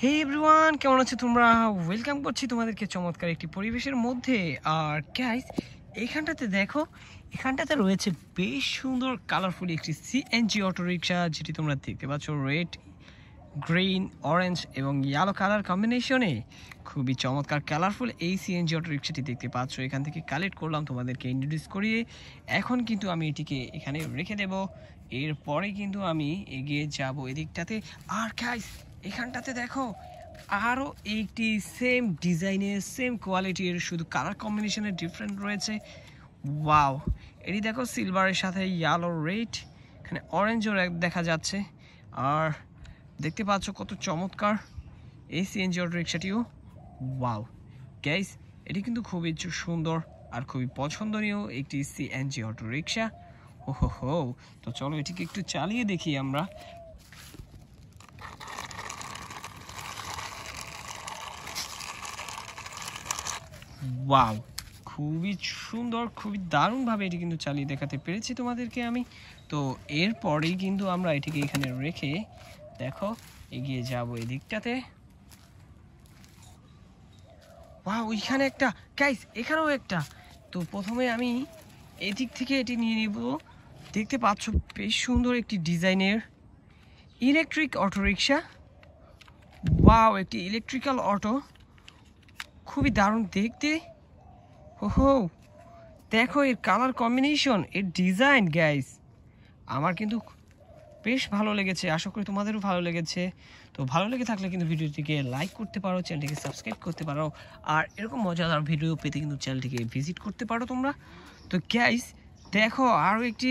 হে everyone কেমন আছো তোমরা ওয়েলকাম করছি তোমাদেরকে চমৎকার একটি পরিবেশের মধ্যে আর ক্যাস এখানটাতে দেখো এখানটাতে রয়েছে বেশ সুন্দর কালারফুল একটি সিএনজি অটোরিকশা যেটি তোমরা দেখতে পাচ্ছ রেড গ্রিন অরেঞ্জ এবং ইয়ালো কালার কম্বিনেশনে খুবই চমৎকার কালারফুল এই সিএনজি অটো রিক্সাটি দেখতে পাচ্ছ এখান থেকে কালেক্ট করলাম তোমাদেরকে ইন্ট্রোডিউস করিয়ে এখন কিন্তু আমি এটিকে এখানে রেখে দেব এরপরে কিন্তু আমি এগিয়ে যাব এদিকটাতে আর খাইস এখানটাতে দেখো আরও এইটি সেম ডিজাইনের সেম কোয়ালিটির শুধু কালার কম্বিনেশনের ডিফারেন্ট রয়েছে ওয়াও এটি দেখো সিলভারের সাথে ইয়ালো রেড এখানে অরেঞ্জও দেখা যাচ্ছে আর দেখতে পাচ্ছ কত চমৎকার এই সিএনজি অটো রিক্সাটিও ওয়াও গ্যাস এটি কিন্তু খুবই সুন্দর আর খুবই পছন্দনীয় একটি সিএনজি অটো রিক্সা ও হো তো চলো এটিকে একটু চালিয়ে দেখি আমরা ওয়াও খুবই সুন্দর খুবই দারুণভাবে এটি কিন্তু চালিয়ে দেখাতে পেরেছি তোমাদেরকে আমি তো এরপরেই কিন্তু আমরা এটিকে এখানে রেখে দেখো এগিয়ে যাব এই দিকটাতে ওয়া ওইখানে একটা গাইস এখানেও একটা তো প্রথমে আমি এদিক থেকে এটি নিয়ে নিব দেখতে পাচ্ছ বেশ সুন্দর একটি ডিজাইনের ইলেকট্রিক অটোরিকশা বাও একটি ইলেকট্রিক্যাল অটো খুবই দারুণ দেখতে ওহো দেখো এর কালার কম্বিনেশন এর ডিজাইন গ্যাস আমার কিন্তু বেশ ভালো লেগেছে আশা করি তোমাদেরও ভালো লেগেছে তো ভালো লেগে থাকলে কিন্তু ভিডিওটিকে লাইক করতে পারো চ্যানেলটিকে সাবস্ক্রাইব করতে পারো আর এরকম মজাদার ভিডিও পেতে কিন্তু চ্যানেলটিকে ভিজিট করতে পারো তোমরা তো গ্যাস দেখো আরও একটি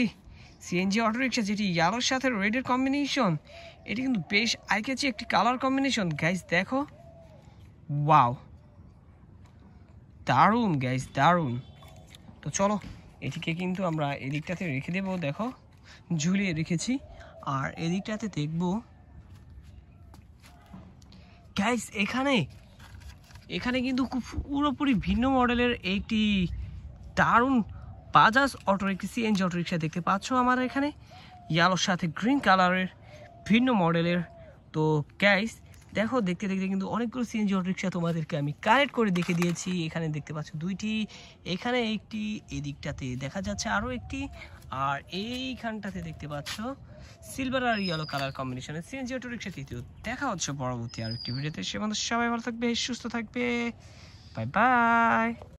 সিএনজি অটোরিক্সা যেটি ইয়ালোর সাথে রেডের কম্বিনেশন এটি কিন্তু বেশ আইকেছি একটি কালার কম্বিনেশন গ্যাস দেখো ওয়াও দারুণ গ্যাস দারুণ তো চলো এটিকে কিন্তু আমরা এদিকটাতে রেখে দেবো দেখো ঝুলিয়ে রেখেছি আর এদিকটাতে দেখব গ্যাস এখানে এখানে কিন্তু খুব পুরোপুরি ভিন্ন মডেলের একটি দারুণ বাজাজ অটোরিক্সা সিএনজি অটোরিক্সা দেখতে পাচ্ছ আমার এখানে ইয়ালোর সাথে গ্রিন কালারের ভিন্ন মডেলের তো গ্যাস দেখো দেখতে দেখতে কিন্তু অনেকগুলো সিএনজি অটোরিক্সা তোমাদেরকে আমি কালেক্ট করে দেখে দিয়েছি এখানে দেখতে পাচ্ছ দুইটি এখানে একটি এদিকটাতে দেখা যাচ্ছে আরও একটি আর এইখানটাতে দেখতে পাচ্ছ সিলভার আর ইয়েলো কালার কম্বিনেশনের সিএনজি অটোরিক্সা তৃতীয় দেখা হচ্ছে পরবর্তী আর একটি ভিডিওতে সে সবাই ভালো থাকবে সুস্থ থাকবে বাই বাই